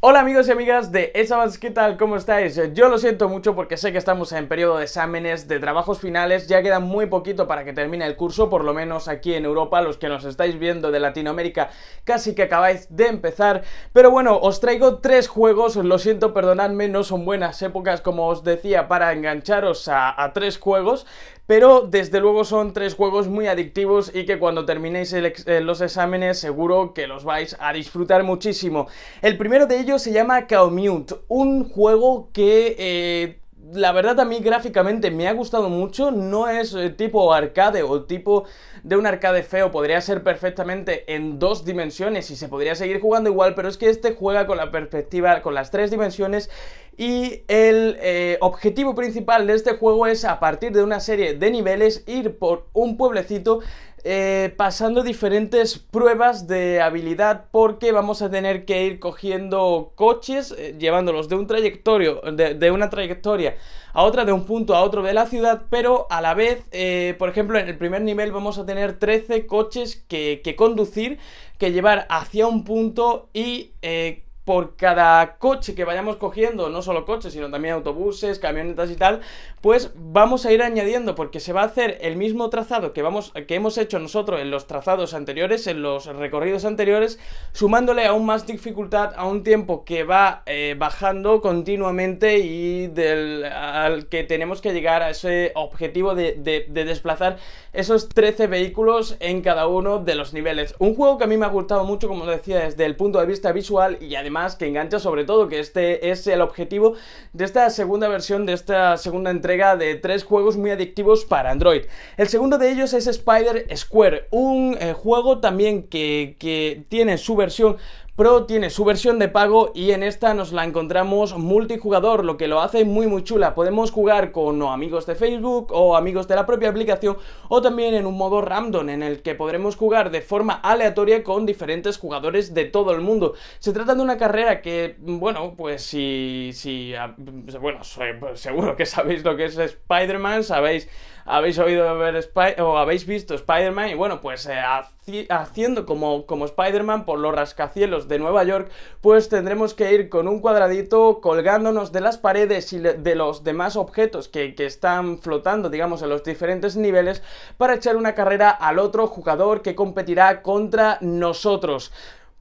Hola amigos y amigas de Esabas, ¿qué tal? ¿Cómo estáis? Yo lo siento mucho porque sé que estamos en periodo de exámenes, de trabajos finales, ya queda muy poquito para que termine el curso, por lo menos aquí en Europa, los que nos estáis viendo de Latinoamérica casi que acabáis de empezar, pero bueno, os traigo tres juegos, lo siento, perdonadme, no son buenas épocas como os decía para engancharos a, tres juegos, pero desde luego son tres juegos muy adictivos y que cuando terminéis eh, los exámenes seguro que los vais a disfrutar muchísimo. El primero de ellos se llama Kaomute, un juego que... Eh, la verdad a mí gráficamente me ha gustado mucho, no es eh, tipo arcade o tipo de un arcade feo, podría ser perfectamente en dos dimensiones y se podría seguir jugando igual, pero es que este juega con la perspectiva, con las tres dimensiones y el eh, objetivo principal de este juego es a partir de una serie de niveles ir por un pueblecito eh, pasando diferentes pruebas de habilidad porque vamos a tener que ir cogiendo coches, eh, llevándolos de, un trayectorio, de, una trayectoria a otra, de un punto a otro de la ciudad, pero a la vez, por ejemplo, en el primer nivel vamos a tener 13 coches que, que conducir, que llevar hacia un punto y por cada coche que vayamos cogiendo, no solo coches, sino también autobuses, camionetas y tal, pues vamos a ir añadiendo, porque se va a hacer el mismo trazado que, vamos, que hemos hecho nosotros en los trazados anteriores, en los recorridos anteriores, sumándole aún más dificultad a un tiempo que va eh, bajando continuamente y al que tenemos que llegar a ese objetivo de, desplazar esos 13 vehículos en cada uno de los niveles. Un juego que a mí me ha gustado mucho, como decía, desde el punto de vista visual y además más, que engancha, sobre todo que este es el objetivo de esta segunda versión, de esta segunda entrega de tres juegos muy adictivos para Android. El segundo de ellos es Spider Square, un eh, juego también que, que tiene su versión Pro tiene su versión de pago y en esta nos la encontramos multijugador, lo que lo hace muy muy chula. Podemos jugar con amigos de Facebook o amigos de la propia aplicación o también en un modo random en el que podremos jugar de forma aleatoria con diferentes jugadores de todo el mundo. Se trata de una carrera que, bueno, pues si, si ah, bueno, pues seguro que sabéis lo que es Spider-Man, sabéis, habéis oído ver o habéis visto Spider-Man y bueno, pues eh, hace haciendo como, como Spider-Man por los rascacielos de Nueva York, pues tendremos que ir con un cuadradito colgándonos de las paredes y de los demás objetos que, que están flotando, digamos, en los diferentes niveles, para echar una carrera al otro jugador que competirá contra nosotros.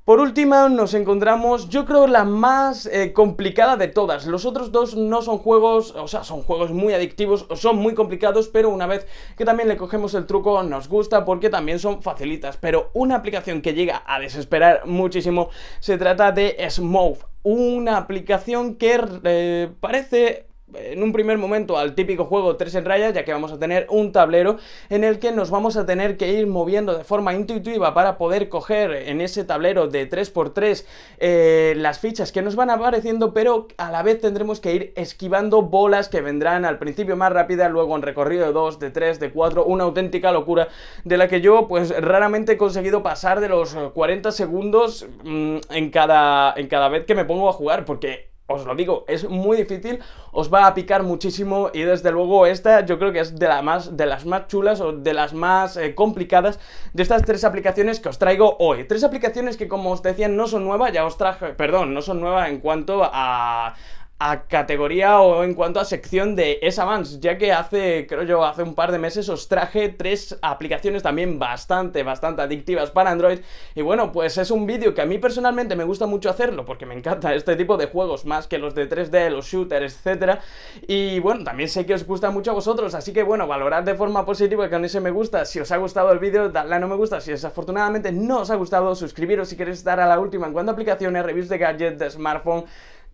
Por último nos encontramos, yo creo, la más eh, complicada de todas. Los otros dos no son juegos, o sea, son juegos muy adictivos, o son muy complicados, pero una vez que también le cogemos el truco nos gusta porque también son facilitas. Pero una aplicación que llega a desesperar muchísimo se trata de Smooth, una aplicación que eh, parece en un primer momento al típico juego 3 en raya, ya que vamos a tener un tablero en el que nos vamos a tener que ir moviendo de forma intuitiva para poder coger en ese tablero de 3x3 eh, las fichas que nos van apareciendo, pero a la vez tendremos que ir esquivando bolas que vendrán al principio más rápida, luego en recorrido de 2, de 3, de 4, una auténtica locura de la que yo pues raramente he conseguido pasar de los 40 segundos mm, en, cada, en cada vez que me pongo a jugar, porque os lo digo, es muy difícil, os va a picar muchísimo y desde luego esta yo creo que es de, la más, de las más chulas o de las más eh, complicadas de estas tres aplicaciones que os traigo hoy. Tres aplicaciones que como os decía no son nuevas, ya os traje, perdón, no son nuevas en cuanto a, a categoría o en cuanto a sección de S-Avance, ya que hace, creo yo, hace un par de meses os traje tres aplicaciones también bastante, bastante adictivas para Android. Y bueno, pues es un vídeo que a mí personalmente me gusta mucho hacerlo, porque me encanta este tipo de juegos, más que los de 3D, los shooters, etcétera Y bueno, también sé que os gusta mucho a vosotros, así que bueno, valorad de forma positiva que mí se me gusta. Si os ha gustado el vídeo, dadle a no me gusta. Si desafortunadamente no os ha gustado, suscribiros si queréis estar a la última en cuanto a aplicaciones, reviews de gadgets, de smartphone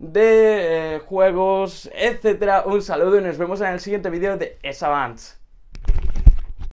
de eh, juegos, etcétera. Un saludo y nos vemos en el siguiente vídeo de Esavance.